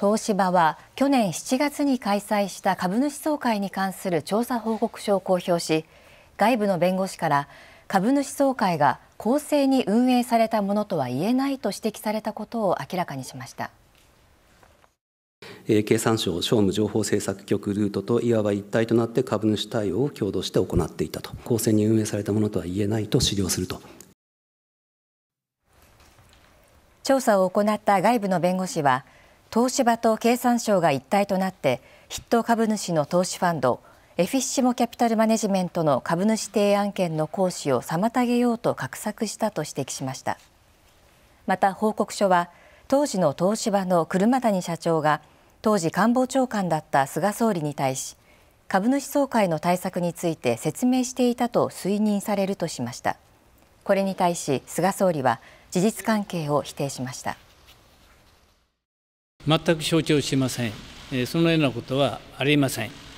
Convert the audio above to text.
東芝は去年7月に開催した株主総会に関する調査報告書を公表し外部の弁護士から株主総会が公正に運営されたものとは言えないと指摘されたことを明らかにしました。経産省商務情報政策局ルートといわば一体となって株主対応を共同して行っていたと公正に運営されたものとは言えないと資料すると調査を行った外部の弁護士は東芝と経産省が一体となって筆頭株主の投資ファンドエフィッシモ・キャピタル・マネジメントの株主提案権の行使を妨げようと画策したと指摘しましたまた報告書は当時の東芝の車谷社長が当時官房長官だった菅総理に対し株主総会の対策について説明していたと推認されるとしましたこれに対し菅総理は事実関係を否定しました全く承知をしません、そのようなことはありません。